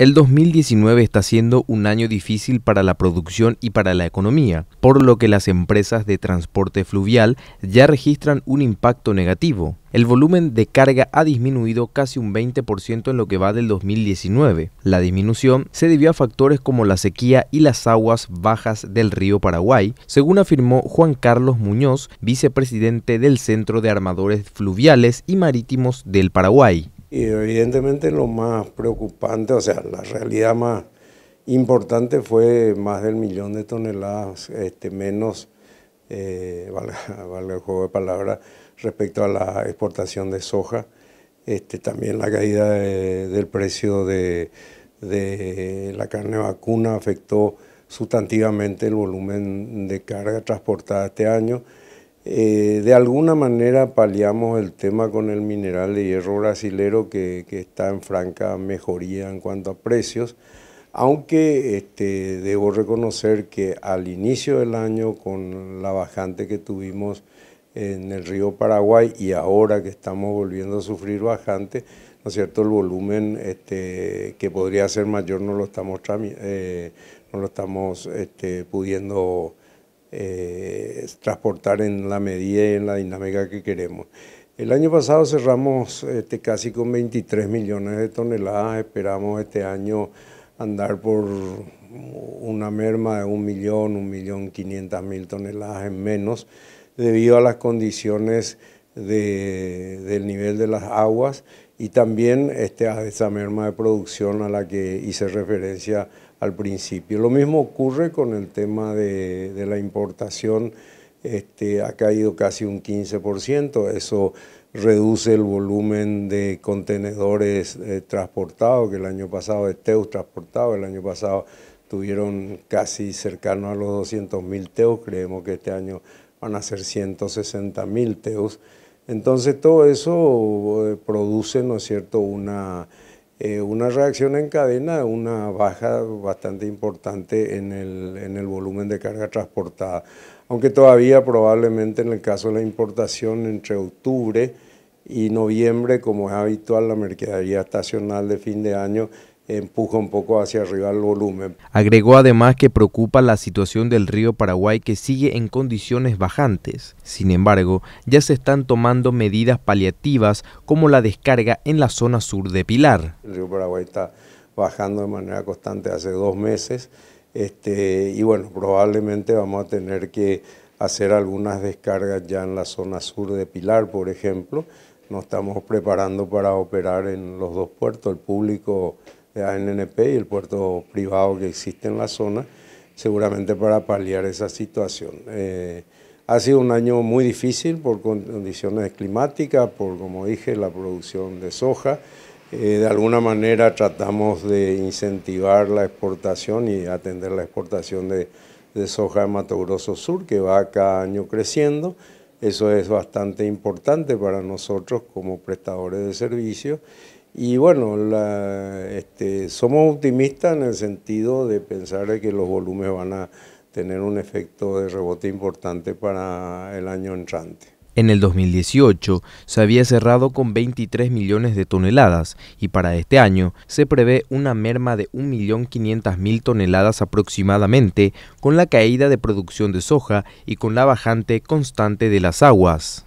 El 2019 está siendo un año difícil para la producción y para la economía, por lo que las empresas de transporte fluvial ya registran un impacto negativo. El volumen de carga ha disminuido casi un 20% en lo que va del 2019. La disminución se debió a factores como la sequía y las aguas bajas del río Paraguay, según afirmó Juan Carlos Muñoz, vicepresidente del Centro de Armadores Fluviales y Marítimos del Paraguay. Y evidentemente lo más preocupante, o sea, la realidad más importante fue más del millón de toneladas este, menos, eh, valga, el juego de palabras, respecto a la exportación de soja. Este, también la caída del precio de, de la carne vacuna afectó sustantivamente el volumen de carga transportada este año. Eh, de alguna manera paliamos el tema con el mineral de hierro brasilero que, está en franca mejoría en cuanto a precios, aunque este, debo reconocer que al inicio del año con la bajante que tuvimos en el río Paraguay y ahora que estamos volviendo a sufrir bajante, ¿no es cierto? El volumen este, que podría ser mayor no lo estamos, eh, no lo estamos este, pudiendo eh, transportar en la medida y en la dinámica que queremos. El año pasado cerramos este, casi con 23 millones de toneladas, esperamos este año andar por una merma de un millón, un millón 500 mil toneladas en menos, debido a las condiciones del nivel de las aguas y también este, a esa merma de producción a la que hice referencia al principio. Lo mismo ocurre con el tema de, la importación, este, ha caído casi un 15%, eso reduce el volumen de contenedores eh, transportados, que el año pasado, de teus transportados, el año pasado tuvieron casi cercano a los 200.000 teus, creemos que este año van a ser 160.000 teus. Entonces todo eso eh, cierto?, eh, una, reacción en cadena, una baja bastante importante en el, en el volumen de carga transportada. Aunque todavía probablemente en el caso de la importación entre octubre y noviembre, como es habitual, la mercadería estacional de fin de año empuja un poco hacia arriba el volumen. Agregó además que preocupa la situación del río Paraguay que sigue en condiciones bajantes. Sin embargo, ya se están tomando medidas paliativas como la descarga en la zona sur de Pilar. El río Paraguay está bajando de manera constante hace dos meses este, y bueno, probablemente vamos a tener que hacer algunas descargas ya en la zona sur de Pilar, por ejemplo. Nos estamos preparando para operar en los dos puertos, el público de ANNP y el puerto privado que existe en la zona, seguramente para paliar esa situación. Eh, ha sido un año muy difícil por condiciones climáticas, por, como dije, la producción de soja. Eh, de alguna manera tratamos de incentivar la exportación y atender la exportación de soja de Mato Grosso Sur, que va cada año creciendo. Eso es bastante importante para nosotros como prestadores de servicios y bueno, este, somos optimistas en el sentido de pensar que los volúmenes van a tener un efecto de rebote importante para el año entrante. En el 2018 se había cerrado con 23 millones de toneladas y para este año se prevé una merma de 1.500.000 toneladas aproximadamente con la caída de producción de soja y con la bajante constante de las aguas.